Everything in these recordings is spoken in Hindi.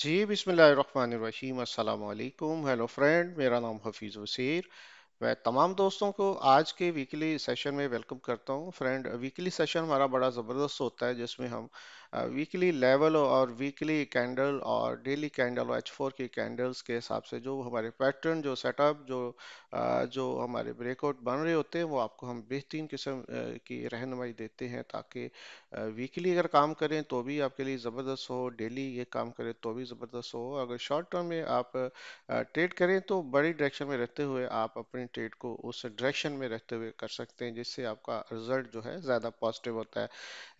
जी बिस्मिल्लाहिर्रहमानिर्रहीम अस्सलाम वालेकुम हेलो फ्रेंड मेरा नाम हफीज़ वसीर मैं तमाम दोस्तों को आज के वीकली सेशन में वेलकम करता हूं फ्रेंड वीकली सेशन हमारा बड़ा ज़बरदस्त होता है जिसमें हम वीकली लेवल और वीकली कैंडल और डेली कैंडल और एच फोर की कैंडल्स के हिसाब से जो हमारे पैटर्न जो सेटअप जो जो हमारे ब्रेकआउट बन रहे होते हैं वो आपको हम बेहतरीन किस्म की रहनमाई देते हैं ताकि वीकली अगर काम करें तो भी आपके लिए ज़बरदस्त हो डेली ये काम करें तो भी ज़बरदस्त हो अगर शॉर्ट टर्म में आप ट्रेड करें तो बड़ी डायरेक्शन में रहते हुए आप अपने ट्रेड को उस डायरेक्शन में रहते हुए कर सकते हैं जिससे आपका रिजल्ट जो है ज़्यादा पॉजिटिव होता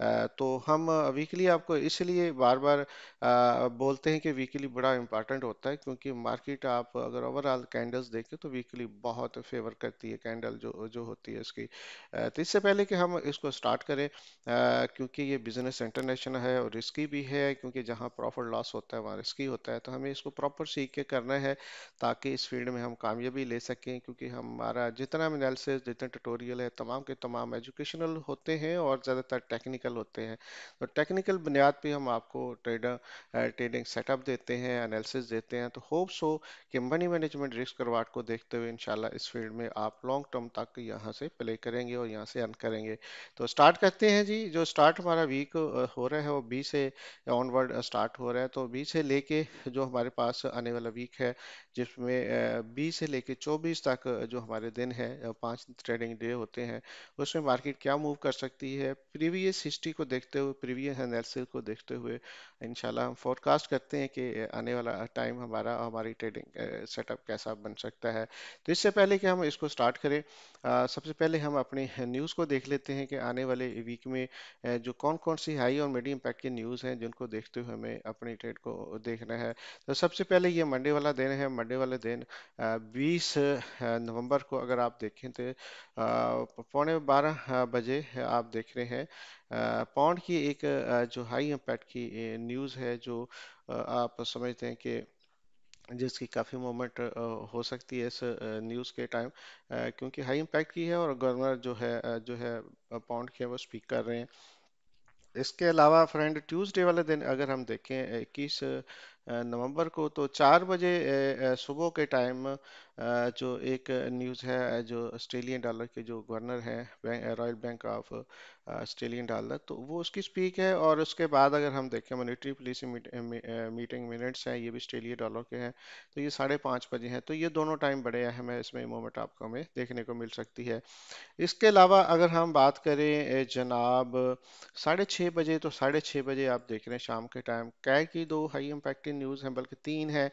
है तो हम वीकली आपको इसलिए बार बार बोलते हैं कि वीकली बड़ा इंपॉर्टेंट होता है क्योंकि मार्केट आप अगर ओवरऑल कैंडल्स देखें तो वीकली बहुत फेवर करती है कैंडल जो जो होती है इसकी तो इससे पहले कि हम इसको स्टार्ट करें क्योंकि ये बिजनेस इंटरनेशनल है और रिस्की भी है क्योंकि जहाँ प्रॉफिट लॉस होता है वहाँ रिस्की होता है तो हमें इसको प्रॉपर सीख के करना है ताकि इस फील्ड में हम कामयाबी ले सकें क्योंकि हमारा जितना एनालिसिस जितने ट्यूटोरियल है तमाम के तमाम एजुकेशनल होते हैं और ज़्यादातर टेक्निकल होते हैं तो टेक्निकल बुनियाद पर हम आपको ट्रेडर ट्रेडिंग सेटअप देते हैं एनालिसिस देते हैं तो होप्स हो कि मनी मैनेजमेंट रिस्क करवाट को देखते हुए इन इस फील्ड में आप लॉन्ग टर्म तक यहाँ से प्ले करेंगे और यहाँ से अर्न करेंगे तो स्टार्ट करते हैं जी जो स्टार्ट स्टार्ट हमारा वीक हो रहा है वो बी से ऑनवर्ड स्टार्ट हो रहा है तो बी से लेके जो हमारे पास आने वाला वीक है जिसमें बी से लेके 24 तक जो हमारे दिन है पांच ट्रेडिंग डे होते हैं उसमें मार्केट क्या मूव कर सकती है प्रीवियस हिस्ट्री को देखते हुए प्रीवियस एनालिसिस को देखते हुए इंशाल्लाह हम फोरकास्ट करते हैं कि आने वाला टाइम हमारा हमारी ट्रेडिंग सेटअप कैसा बन सकता है तो इससे पहले कि हम इसको स्टार्ट करें सबसे पहले हम अपने न्यूज़ को देख लेते हैं कि आने वाले वीक में जो कौन कौन सी हाई और मीडियम इम्पैक्ट की न्यूज़ हैं जिनको देखते हुए हमें अपनी ट्रेड को देखना है तो सबसे पहले ये मंडे वाला दिन है मंडे वाले दिन बीस नवम्बर को अगर आप देखें तो पौने बारह बजे आप देख रहे हैं पौंड की एक जो हाई इम्पैक्ट की न्यूज़ है जो आप समझते हैं कि जिसकी काफ़ी मूवमेंट हो सकती है इस न्यूज़ के टाइम क्योंकि हाई इम्पैक्ट की है और गवर्नर जो है जो है पाउंड की है वो स्पीक कर रहे हैं इसके अलावा फ्रेंड ट्यूसडे वाले दिन अगर हम देखें इक्कीस नवंबर को तो चार बजे सुबह के टाइम जो एक न्यूज़ है जो ऑस्ट्रेलियन डॉलर के जो गवर्नर हैं royal bank of Australian dollar तो वो उसकी स्पीक है और उसके बाद अगर हम देखें मॉनेटरी पॉलिसी मीटिंग मिनट्स हैं ये भी ऑस्ट्रेलियन डॉलर के हैं तो ये साढ़े पाँच बजे हैं तो ये दोनों टाइम बड़े अहम है इसमें मोमेंट आपको हमें देखने को मिल सकती है इसके अलावा अगर हम बात करें जनाब साढ़े छः बजे तो साढ़े छः बजे आप देख रहे हैं शाम के टाइम कै की दो हाई इम्पैक्ट तीन न्यूज़ हैं बल्कि तीन हैं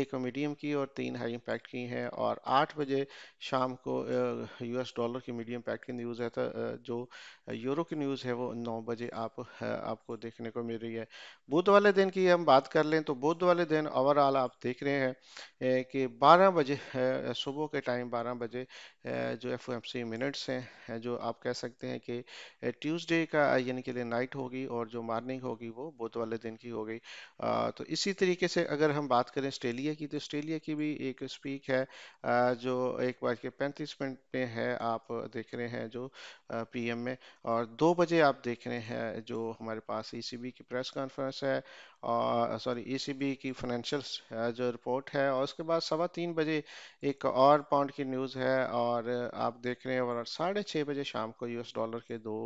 एक मीडियम की और तीन हाई इंपैक्ट की हैं और आठ बजे शाम को यूएस डॉलर की मीडियम इंपैक्ट की न्यूज़ है तो जो यूरो की न्यूज़ है वो नौ बजे आप आपको देखने को मिल रही है बुध वाले दिन की हम बात कर लें तो बुध वाले दिन ओवरऑल आप देख रहे हैं कि बारह बजे सुबह के टाइम बारह बजे जो एफ मिनट्स हैं जो आप कह सकते हैं कि ट्यूसडे का यानी कि नाइट होगी और जो मॉर्निंग होगी वो बुध वाले दिन की हो गई तो इसी तरीके से अगर हम बात करें ऑस्ट्रेलिया की तो ऑस्ट्रेलिया की भी एक स्पीक है जो एक बज के पैंतीस मिनट पे है आप देख रहे हैं जो पीएम में और दो बजे आप देख रहे हैं जो हमारे पास ईसीबी e की प्रेस कॉन्फ्रेंस है और सॉरी ईसीबी e की फाइनेंशियल जो रिपोर्ट है और उसके बाद सवा तीन बजे एक और पाउंड की न्यूज़ है और आप देख रहे हैं और साढ़े छः बजे शाम को यूएस डॉलर के दो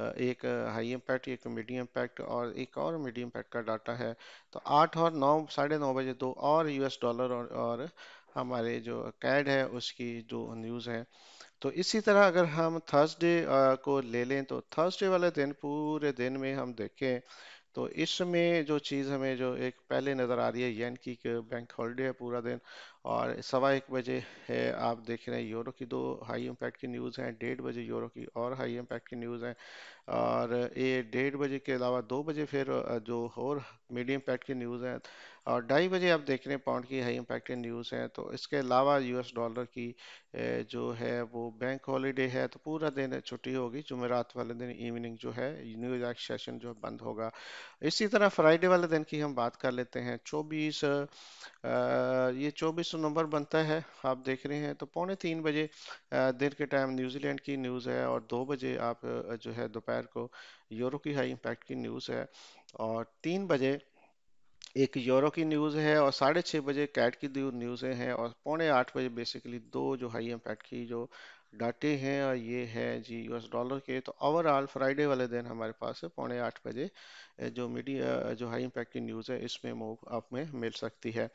एक हाई इम्पैक्ट एक मीडियम इम्पैक्ट और एक और मीडियम इम्पैक्ट का डाटा है तो आठ और नौ साढ़े नौ बजे दो और यूएस डॉलर और, और हमारे जो कैड है उसकी जो न्यूज़ है तो इसी तरह अगर हम थर्सडे को ले लें तो थर्सडे वाले दिन पूरे दिन में हम देखें तो इसमें जो चीज़ हमें जो एक पहले नज़र आ रही है यन की बैंक हॉलीडे है पूरा दिन और सवा एक बजे है आप देख रहे हैं यूरो की दो हाई इम्पैक्ट की न्यूज़ हैं डेढ़ बजे यूरो की और हाई इम्पैक्ट की न्यूज़ हैं और ये डेढ़ बजे के अलावा दो बजे फिर जो और मीडियम इम्पैक्ट की न्यूज़ हैं और ढाई बजे आप देख रहे हैं पाउंड की हाई इम्पैक्ट की न्यूज़ हैं तो इसके अलावा यूएस डॉलर की जो है वो बैंक हॉलीडे है तो पूरा दिन छुट्टी होगी जुमेरात वाले दिन इवनिंग जो है न्यूयॉर्क सेशन जो बंद होगा इसी तरह फ्राइडे वाले दिन की हम बात कर लेते हैं चौबीस ये चौबीस जो नंबर बनता है आप देख रहे हैं तो पौने तीन बजे दिन के टाइम न्यूजीलैंड की न्यूज़ है और दो बजे आप जो है दोपहर को यूरो की हाई इम्पैक्ट की न्यूज़ है और तीन बजे एक यूरो की न्यूज़ है और साढ़े छः बजे कैट की न्यूज़ें हैं और पौने आठ बजे बेसिकली दो जो हाई इम्पैक्ट की जो डाटे हैं और ये है जी यूएस डॉलर के तो ओवरऑल फ्राइडे वाले दिन हमारे पास पौने आठ बजे जो मीडिया जो हाई इम्पैक्ट की न्यूज़ है इसमें मूव आप में मिल सकती है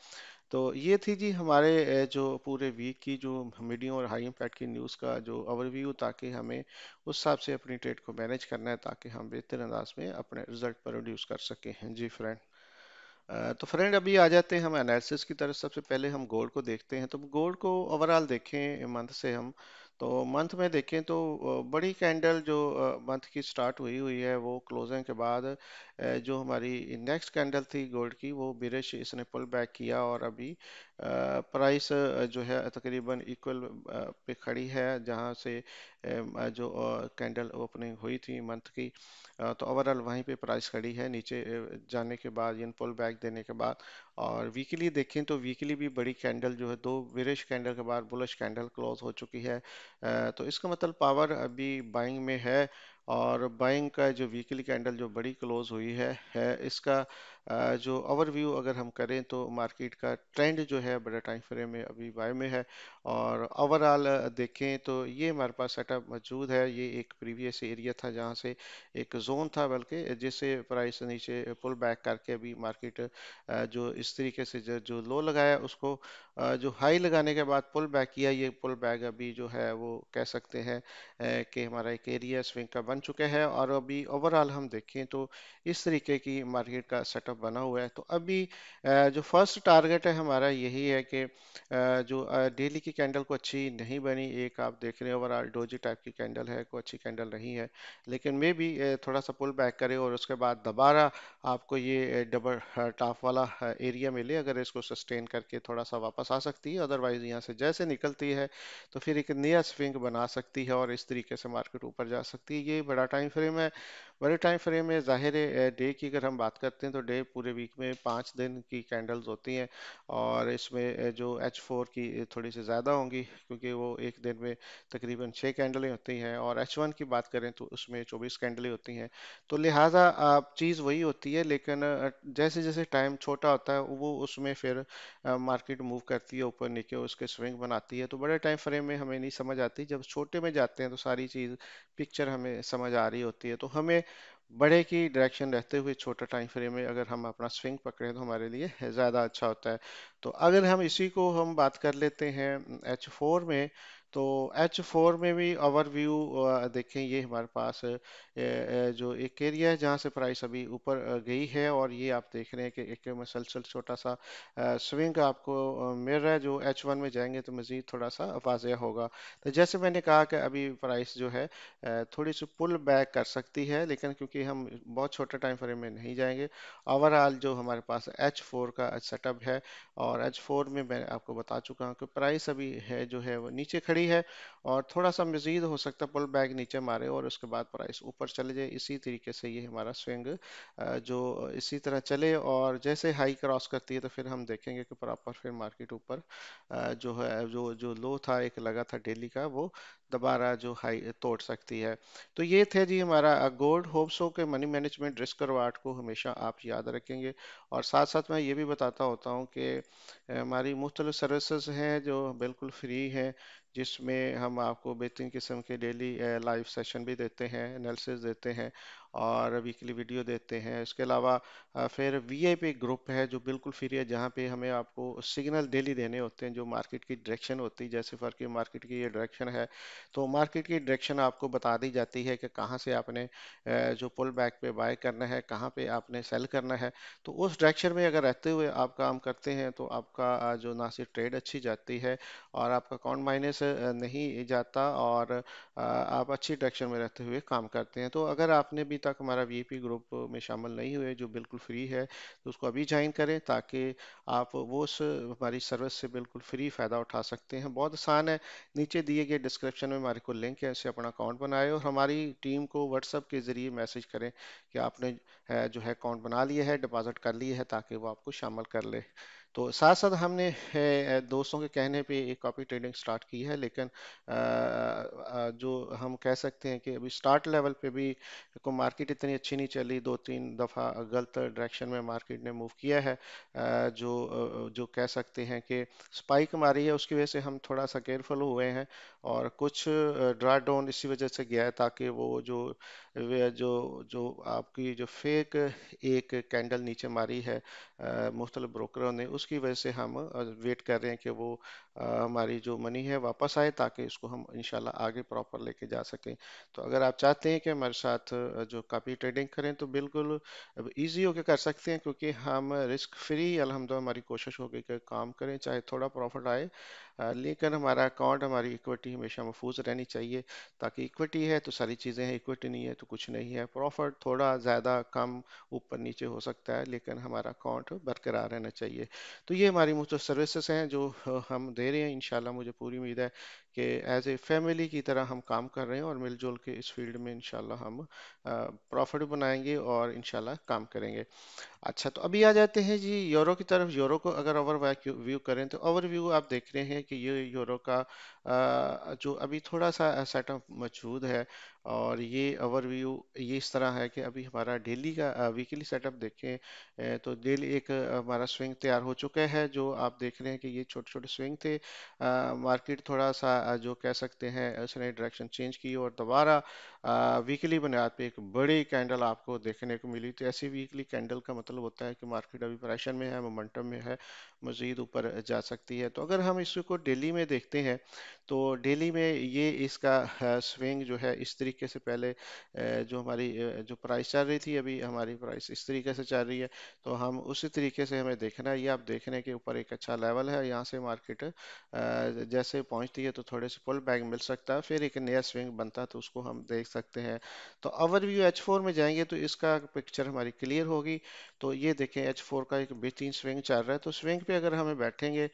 तो ये थी जी हमारे जो पूरे वीक की जो मीडियम और हाई इम्पैक्ट की न्यूज़ का जो ओवरव्यू ताकि हमें उस हिसाब से अपनी ट्रेड को मैनेज करना है ताकि हम बेहतर अंदाज में अपने रिजल्ट पर प्रोड्यूस कर सकें हाँ जी फ्रेंड तो फ्रेंड अभी आ जाते हैं हम एनालिसिस की तरफ सबसे पहले हम गोल्ड को देखते हैं तो गोल्ड को ओवरऑल देखें मंथ से हम तो मंथ में देखें तो बड़ी कैंडल जो मंथ की स्टार्ट हुई हुई है वो क्लोजिंग के बाद जो हमारी नेक्स्ट कैंडल थी गोल्ड की वो बिरिश इसने पुल बैक किया और अभी प्राइस जो है तकरीबन इक्वल पे खड़ी है जहाँ से जो कैंडल ओपनिंग हुई थी मंथ की तो ओवरऑल वहीं पे प्राइस खड़ी है नीचे जाने के बाद यानी पुल बैक देने के बाद और वीकली देखें तो वीकली भी बड़ी कैंडल जो है दो विरिश कैंडल के बाद बुलश कैंडल क्लोज हो चुकी है तो इसका मतलब पावर अभी बाइंग में है और बाइंग का जो वीकली कैंडल जो बड़ी क्लोज हुई है, है इसका जो ओवरव्यू अगर हम करें तो मार्केट का ट्रेंड जो है बड़ा टाइम फ्रेम में अभी बाय में है और ओवरऑल देखें तो ये हमारे पास सेटअप मौजूद है ये एक प्रीवियस एरिया था जहाँ से एक जोन था बल्कि जिससे प्राइस नीचे पुल बैक करके अभी मार्केट जो इस तरीके से जो, जो लो लगाया उसको जो हाई लगाने के बाद पुल बैक किया ये पुल बैक अभी जो है वो कह सकते हैं कि हमारा एक एरिया स्विंग का बन चुका है और अभी ओवरऑल हम देखें तो इस तरीके की मार्केट का सेटअप बना हुआ है तो अभी जो फर्स्ट टारगेट है हमारा यही है कि जो डेली की कैंडल को अच्छी नहीं बनी एक आप देख रहे हैं ओवरऑल डोजी टाइप की कैंडल है कोई अच्छी कैंडल नहीं है लेकिन मे भी थोड़ा सा पुल बैक करे और उसके बाद दोबारा आपको ये डबल टॉप वाला एरिया मिले अगर इसको सस्टेन करके थोड़ा सा वापस आ सकती है अदरवाइज यहाँ से जैसे निकलती है तो फिर एक नया स्विंग बना सकती है और इस तरीके से मार्केट ऊपर जा सकती है ये बड़ा टाइम फ्रेम है बड़े टाइम फ्रेम में जाहिर है डे की अगर हम बात करते हैं तो डे पूरे वीक में पाँच दिन की कैंडल्स होती हैं और इसमें जो एच फोर की थोड़ी सी ज़्यादा होंगी क्योंकि वो एक दिन में तकरीबन छः कैंडलें होती हैं और एच वन की बात करें तो उसमें चौबीस कैंडलें होती हैं तो लिहाजा चीज़ वही होती है लेकिन जैसे जैसे टाइम छोटा होता है वो उसमें फिर मार्केट मूव करती है ऊपर नीचे उसके स्विंग बनाती है तो बड़े टाइम फ्रेम में हमें नहीं समझ आती जब छोटे में जाते हैं तो सारी चीज़ पिक्चर हमें समझ आ रही होती है तो हमें बड़े की डायरेक्शन रहते हुए छोटा टाइम फ्रेम में अगर हम अपना स्विंग पकड़ें तो हमारे लिए ज़्यादा अच्छा होता है तो अगर हम इसी को हम बात कर लेते हैं एच फोर में तो एच फोर में भी ओवर व्यू देखें ये हमारे पास जो एक एरिया है जहाँ से प्राइस अभी ऊपर गई है और ये आप देख रहे हैं कि एक मसलसल छोटा सा स्विंग आपको मिल रहा है जो एच वन में जाएंगे तो मज़ीद थोड़ा सा वाजिया होगा तो जैसे मैंने कहा कि अभी प्राइस जो है थोड़ी सी पुल बैक कर सकती है लेकिन क्योंकि हम बहुत छोटे टाइम फ्रेम में नहीं जाएंगे ओवरऑल जो हमारे पास एच फोर का सेटअप है और एच फोर में मैं आपको बता चुका हूँ कि प्राइस अभी है जो है वो नीचे खड़ी गई है और थोड़ा सा मजीद हो सकता है पुल बैग नीचे मारे और उसके बाद प्राइस ऊपर चले जाए इसी तरीके से ये हमारा स्विंग जो इसी तरह चले और जैसे हाई क्रॉस करती है तो फिर हम देखेंगे कि प्रॉपर फिर मार्केट ऊपर जो है जो जो लो था एक लगा था डेली का वो दोबारा जो हाई तोड़ सकती है तो ये थे जी हमारा गोल्ड होप्सो के मनी मैनेजमेंट रिस्क और को हमेशा आप याद रखेंगे और साथ साथ मैं ये भी बताता होता हूँ कि हमारी मुख्तलिफ सर्विसेज हैं जो बिल्कुल फ्री हैं जिसमें हम आपको बेहतरीन किस्म के डेली लाइव सेशन भी देते हैं एनालिसिस देते हैं और वीकली वीडियो देते हैं इसके अलावा फिर वीआईपी ग्रुप है जो बिल्कुल फ्री है जहाँ पे हमें आपको सिग्नल डेली देने होते हैं जो मार्केट की डायरेक्शन होती है जैसे फर्क मार्केट की ये डायरेक्शन है तो मार्केट की डायरेक्शन आपको बता दी जाती है कि कहाँ से आपने जो पुल बैक पे बाय करना है कहाँ पे आपने सेल करना है तो उस डायरेक्शन में अगर रहते हुए आप काम करते हैं तो आपका जो ना सिर्फ ट्रेड अच्छी जाती है और आपका अकाउंट माइनस नहीं जाता और आप अच्छी डायरेक्शन में रहते हुए काम करते हैं तो अगर आपने भी तक हमारा पी ग्रुप में शामिल नहीं हुए जो बिल्कुल फ्री है तो उसको अभी ज्वाइन करें ताकि आप वो उस हमारी सर्विस से बिल्कुल फ्री फ़ायदा उठा सकते हैं बहुत आसान है नीचे दिए गए डिस्क्रिप्शन में हमारे को लिंक है उसे अपना अकाउंट बनाए और हमारी टीम को व्हाट्सअप के ज़रिए मैसेज करें कि आपने जो है अकाउंट बना लिया है डिपॉज़िट कर लिया है ताकि वो आपको शामिल कर ले तो साथ साथ हमने दोस्तों के कहने पे एक कॉपी ट्रेडिंग स्टार्ट की है लेकिन जो हम कह सकते हैं कि अभी स्टार्ट लेवल पे भी को मार्केट इतनी अच्छी नहीं चली दो तीन दफ़ा गलत डायरेक्शन में मार्केट ने मूव किया है जो जो कह सकते हैं कि स्पाइक मारी है उसकी वजह से हम थोड़ा सा केयरफुल हुए हैं और कुछ ड्रा डाउन इसी वजह से गया है ताकि वो जो जो जो आपकी जो फेक एक कैंडल नीचे मारी है मुख्तल ब्रोकरों ने उसकी वजह से हम वेट कर रहे हैं कि वो हमारी जो मनी है वापस आए ताकि इसको हम इंशाल्लाह आगे प्रॉपर लेके जा सकें तो अगर आप चाहते हैं कि हमारे साथ जो कापी ट्रेडिंग करें तो बिल्कुल ईजी होकर कर सकते हैं क्योंकि हम रिस्क फ्री अलहमद हमारी कोशिश होगी कि काम करें चाहे थोड़ा प्रॉफिट आए लेकिन हमारा अकाउंट हमारी इक्विटी हमेशा महफूज रहनी चाहिए ताकि इक्विटी है तो सारी चीज़ें हैं इक्विटी नहीं है तो कुछ नहीं है प्रॉफिट थोड़ा ज़्यादा कम ऊपर नीचे हो सकता है लेकिन हमारा अकाउंट बरकरार रहना चाहिए तो ये हमारी मुख्य सर्विसेज हैं जो हम दे रहे हैं इन मुझे पूरी उम्मीद है कि एज ए फैमिली की तरह हम काम कर रहे हैं और मिलजुल के इस फील्ड में इन हम प्रॉफिट बनाएंगे और इन काम करेंगे अच्छा तो अभी आ जाते हैं जी यूरो की तरफ यूरो को अगर ओवर व्यू करें तो ओवर व्यू आप देख रहे हैं कि ये यूरो का जो अभी थोड़ा सा सेटअप मौजूद है और ये ओवरव्यू ये इस तरह है कि अभी हमारा डेली का वीकली सेटअप देखें तो डेली एक हमारा स्विंग तैयार हो चुका है जो आप देख रहे हैं कि ये छोटे छोटे स्विंग थे मार्केट थोड़ा सा जो कह सकते हैं उसने डायरेक्शन चेंज की और दोबारा वीकली बुनियाद पे एक बड़ी कैंडल आपको देखने को मिली तो ऐसी वीकली कैंडल का मतलब होता है कि मार्केट अभी प्रेशर में है मोमेंटम में है मज़ीद ऊपर जा सकती है तो अगर हम इसको डेली में देखते हैं तो डेली में ये इसका स्विंग जो है इस तरीके तरीके से पहले जो हमारी जो प्राइस चल रही थी अभी हमारी प्राइस इस तरीके से चल रही है तो हम उसी तरीके से हमें देखना है ये आप देखने के ऊपर एक अच्छा लेवल है यहाँ से मार्केट जैसे पहुँचती है तो थोड़े से पुल बैग मिल सकता है फिर एक नया स्विंग बनता है तो उसको हम देख सकते हैं तो अवर व्यू एच फोर में जाएंगे तो इसका पिक्चर हमारी क्लियर होगी तो ये देखें एच फोर का एक बेहतरीन स्विंग चल रहा है तो स्विंग पे अगर हमें बैठेंगे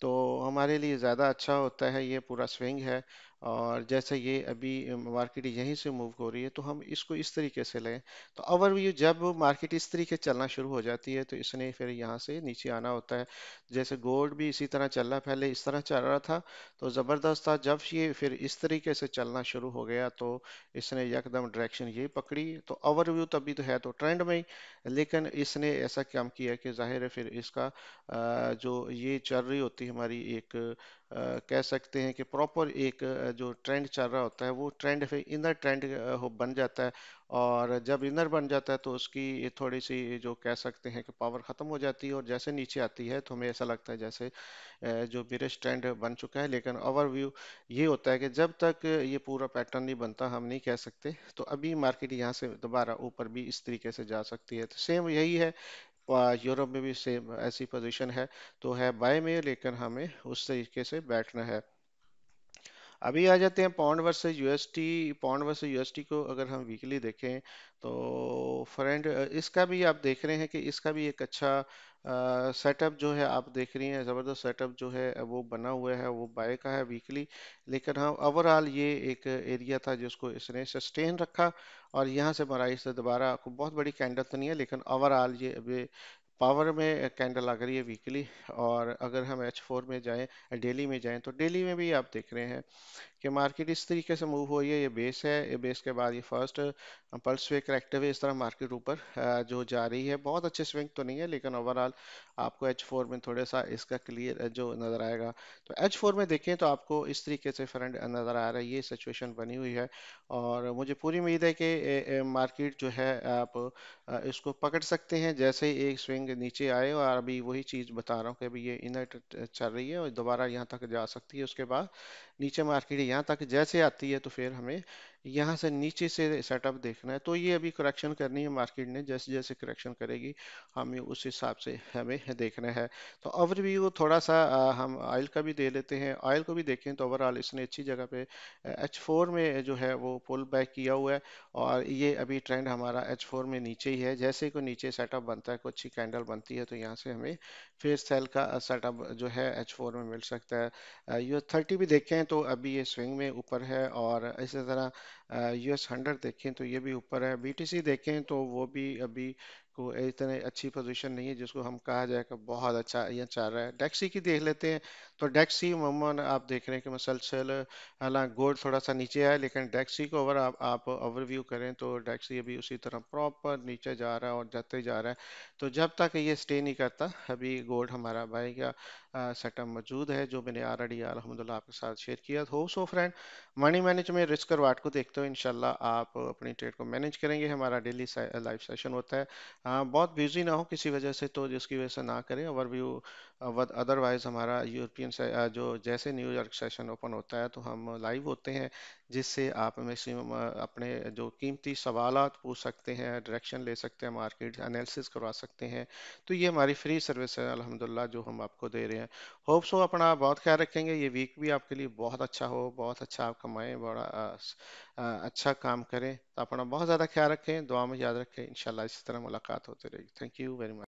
तो हमारे लिए ज़्यादा अच्छा होता है ये पूरा स्विंग है और जैसे ये अभी मार्केट यहीं से मूव हो रही है तो हम इसको इस तरीके से लें तो अवर व्यू जब मार्केट इस तरीके चलना शुरू हो जाती है तो इसने फिर यहाँ से नीचे आना होता है जैसे गोल्ड भी इसी तरह चल रहा पहले इस तरह चल रहा था तो ज़बरदस्त था जब ये फिर इस तरीके से चलना शुरू हो गया तो इसने यकदम डायरेक्शन ये पकड़ी तो ओवर व्यू तभी तो है तो ट्रेंड में ही लेकिन इसने ऐसा काम किया कि जाहिर है फिर इसका जो ये चल रही होती हमारी एक कह सकते हैं कि प्रॉपर एक जो ट्रेंड चल रहा होता है वो ट्रेंड फिर इनर ट्रेंड हो बन जाता है और जब इनर बन जाता है तो उसकी थोड़ी सी जो कह सकते हैं कि पावर ख़त्म हो जाती है और जैसे नीचे आती है तो हमें ऐसा लगता है जैसे जो बिरिश ट्रेंड बन चुका है लेकिन ओवर व्यू ये होता है कि जब तक ये पूरा पैटर्न नहीं बनता हम नहीं कह सकते तो अभी मार्केट यहाँ से दोबारा ऊपर भी इस तरीके से जा सकती है तो सेम यही है यूरोप में भी सेम ऐसी पोजीशन है तो है बाय में लेकिन हमें उस तरीके से बैठना है अभी आ जाते हैं pound versus USD pound versus USD को अगर हम वीकली देखें तो फ्रेंड इसका भी आप देख रहे हैं कि इसका भी एक अच्छा सेटअप जो है आप देख रही हैं ज़बरदस्त सेटअप जो है वो बना हुआ है वो बाय का है वीकली लेकिन हाँ ओवरऑल ये एक एरिया था जिसको इसने सस्टेन रखा और यहाँ से मराइज से दोबारा को बहुत बड़ी कैंडल तो नहीं है लेकिन ओवरऑल ये अभी पावर में कैंडल आ रही है वीकली और अगर हम एच फोर में जाएं डेली में जाएं तो डेली में भी आप देख रहे हैं कि मार्केट इस तरीके से मूव हो रही है ये बेस है ये बेस के बाद ये फर्स्ट पल्स वे करेक्टिव है इस तरह मार्केट ऊपर जो जा रही है बहुत अच्छे स्विंग तो नहीं है लेकिन ओवरऑल आपको एच फोर में थोड़ा सा इसका क्लियर जो नज़र आएगा तो एच फोर में देखें तो आपको इस तरीके से फ्रेंड नज़र आ रहा है ये सिचुएशन बनी हुई है और मुझे पूरी उम्मीद है कि मार्केट जो है आप इसको पकड़ सकते हैं जैसे ही एक स्विंग नीचे आए और अभी वही चीज़ बता रहा हूँ कि अभी ये इनर चल रही है और दोबारा यहाँ तक जा सकती है उसके बाद नीचे मार्केट यहाँ तक जैसे आती है तो फिर हमें यहाँ से नीचे से सेटअप देखना है तो ये अभी करेक्शन करनी है मार्केट ने जैसे जैसे करेक्शन करेगी हमें उस हिसाब से हमें देखना है तो ओवरव्यू थोड़ा सा हम ऑयल का भी दे लेते हैं ऑयल को भी देखें तो ओवरऑल इसने अच्छी जगह पे एच फोर में जो है वो पुल बैक किया हुआ है और ये अभी ट्रेंड हमारा एच फोर में नीचे ही है जैसे कोई नीचे सेटअप बनता है कोई अच्छी कैंडल बनती है तो यहाँ से हमें फेस सेल का सेटअप जो है एच फोर में मिल सकता है यू थर्टी भी देखें तो अभी ये स्विंग में ऊपर है और इसी तरह यूएस हंड्रेड देखें तो ये भी ऊपर है बीटीसी देखें तो वो भी अभी को इतने अच्छी पोजीशन नहीं है जिसको हम कहा जाए कि बहुत अच्छा यह चल रहा है डेक्सी की देख लेते हैं तो डेक्सी ममन आप देख रहे हैं कि मसलसल हालांकि गोल्ड थोड़ा सा नीचे आया लेकिन डेक्सी को अगर आप, ओवरव्यू करें तो डेक्सी अभी उसी तरह प्रॉपर नीचे जा रहा है और जाते जा रहा है तो जब तक ये स्टे नहीं करता अभी गोल्ड हमारा बाएगा सेटअप मौजूद है जो मैंने ऑलरेडी अलहमदिल्ला आपके साथ शेयर किया हो सो फ्रेंड मनी मैनेज में रिस्क और वाट को देखते हो इनशाला आप अपनी ट्रेड को मैनेज करेंगे हमारा डेली लाइव सेशन होता है आ, बहुत बिजी ना हो किसी वजह से तो जिसकी वजह से ना करें व्यू अदरवाइज हमारा यूरोपियन जो जैसे न्यूयॉर्क सेशन ओपन होता है तो हम लाइव होते हैं जिससे आप मैक्सिमम अपने जो कीमती सवाल पूछ सकते हैं डायरेक्शन ले सकते हैं मार्केट एनालिसिस करवा सकते हैं तो ये हमारी फ्री सर्विस है अलहमदिल्ला जो हम आपको दे रहे हैं होप सो अपना बहुत ख्याल रखेंगे ये वीक भी आपके लिए बहुत अच्छा हो बहुत अच्छा आप कमाएँ बड़ा अच्छा काम करें तो अपना बहुत ज़्यादा ख्याल रखें दुआ में याद रखें इन इस तरह मुलाकात होती रहेगी थैंक यू वेरी मच